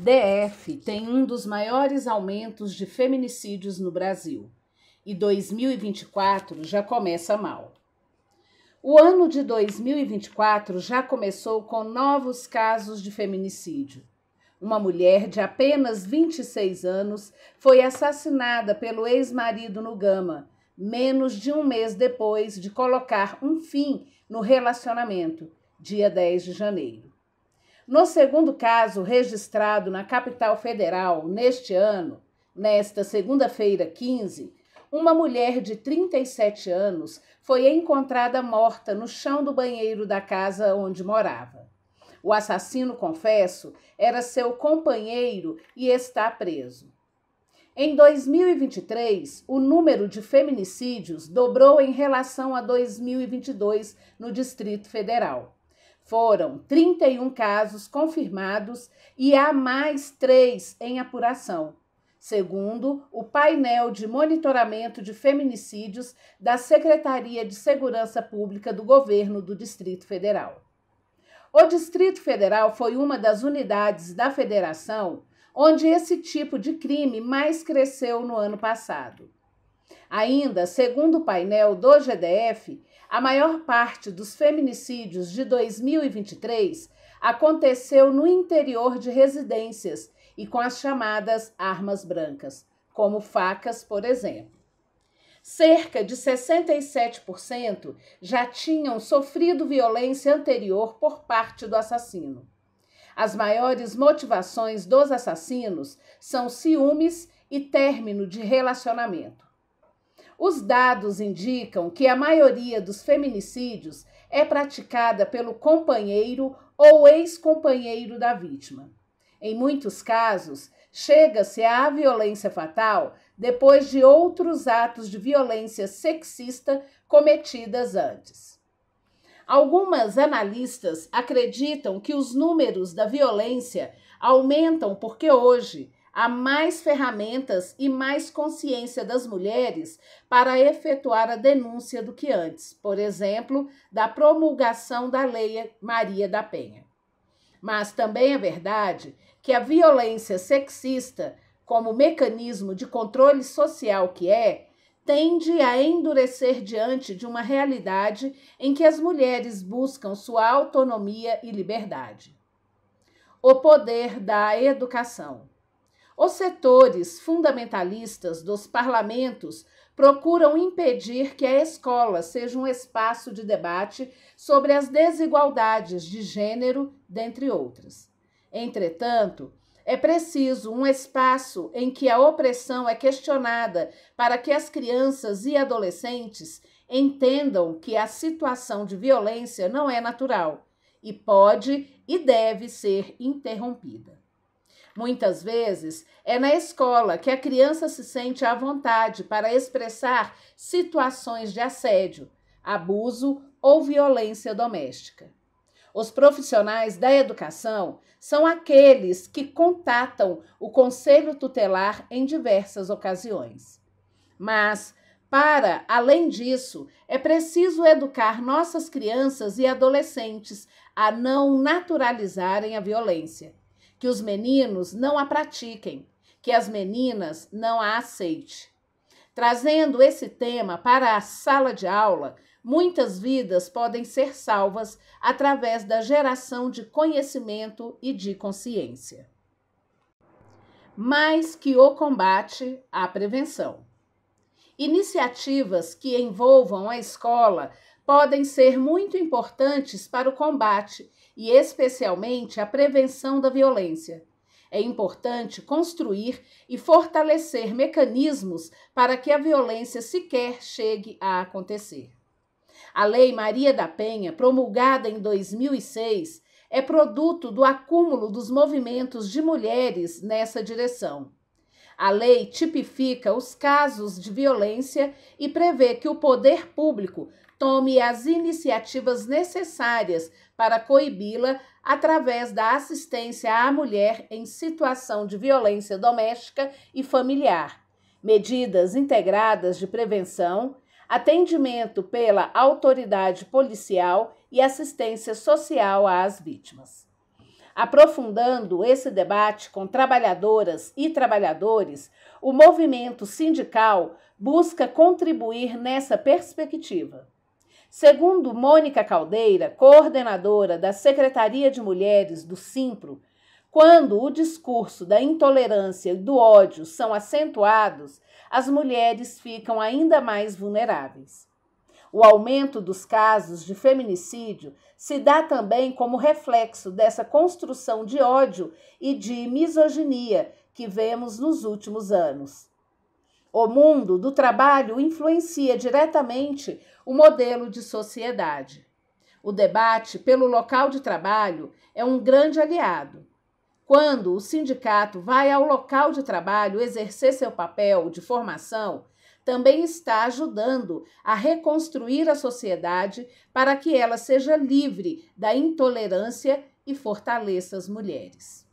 DF tem um dos maiores aumentos de feminicídios no Brasil e 2024 já começa mal. O ano de 2024 já começou com novos casos de feminicídio. Uma mulher de apenas 26 anos foi assassinada pelo ex-marido no Gama, menos de um mês depois de colocar um fim no relacionamento, dia 10 de janeiro. No segundo caso registrado na capital federal neste ano, nesta segunda-feira 15, uma mulher de 37 anos foi encontrada morta no chão do banheiro da casa onde morava. O assassino, confesso, era seu companheiro e está preso. Em 2023, o número de feminicídios dobrou em relação a 2022 no Distrito Federal. Foram 31 casos confirmados e há mais três em apuração, segundo o painel de monitoramento de feminicídios da Secretaria de Segurança Pública do Governo do Distrito Federal. O Distrito Federal foi uma das unidades da federação onde esse tipo de crime mais cresceu no ano passado. Ainda, segundo o painel do GDF, a maior parte dos feminicídios de 2023 aconteceu no interior de residências e com as chamadas armas brancas, como facas, por exemplo. Cerca de 67% já tinham sofrido violência anterior por parte do assassino. As maiores motivações dos assassinos são ciúmes e término de relacionamento. Os dados indicam que a maioria dos feminicídios é praticada pelo companheiro ou ex-companheiro da vítima. Em muitos casos, chega-se à violência fatal depois de outros atos de violência sexista cometidas antes. Algumas analistas acreditam que os números da violência aumentam porque hoje a mais ferramentas e mais consciência das mulheres para efetuar a denúncia do que antes, por exemplo, da promulgação da Lei Maria da Penha. Mas também é verdade que a violência sexista, como mecanismo de controle social que é, tende a endurecer diante de uma realidade em que as mulheres buscam sua autonomia e liberdade. O poder da educação. Os setores fundamentalistas dos parlamentos procuram impedir que a escola seja um espaço de debate sobre as desigualdades de gênero, dentre outras. Entretanto, é preciso um espaço em que a opressão é questionada para que as crianças e adolescentes entendam que a situação de violência não é natural e pode e deve ser interrompida. Muitas vezes é na escola que a criança se sente à vontade para expressar situações de assédio, abuso ou violência doméstica. Os profissionais da educação são aqueles que contatam o conselho tutelar em diversas ocasiões. Mas, para além disso, é preciso educar nossas crianças e adolescentes a não naturalizarem a violência que os meninos não a pratiquem, que as meninas não a aceitem. Trazendo esse tema para a sala de aula, muitas vidas podem ser salvas através da geração de conhecimento e de consciência. Mais que o combate à prevenção. Iniciativas que envolvam a escola podem ser muito importantes para o combate e, especialmente, a prevenção da violência. É importante construir e fortalecer mecanismos para que a violência sequer chegue a acontecer. A Lei Maria da Penha, promulgada em 2006, é produto do acúmulo dos movimentos de mulheres nessa direção. A lei tipifica os casos de violência e prevê que o poder público tome as iniciativas necessárias para coibi-la através da assistência à mulher em situação de violência doméstica e familiar, medidas integradas de prevenção, atendimento pela autoridade policial e assistência social às vítimas. Aprofundando esse debate com trabalhadoras e trabalhadores, o movimento sindical busca contribuir nessa perspectiva. Segundo Mônica Caldeira, coordenadora da Secretaria de Mulheres do Simpro, quando o discurso da intolerância e do ódio são acentuados, as mulheres ficam ainda mais vulneráveis. O aumento dos casos de feminicídio se dá também como reflexo dessa construção de ódio e de misoginia que vemos nos últimos anos. O mundo do trabalho influencia diretamente o modelo de sociedade. O debate pelo local de trabalho é um grande aliado. Quando o sindicato vai ao local de trabalho exercer seu papel de formação, também está ajudando a reconstruir a sociedade para que ela seja livre da intolerância e fortaleça as mulheres.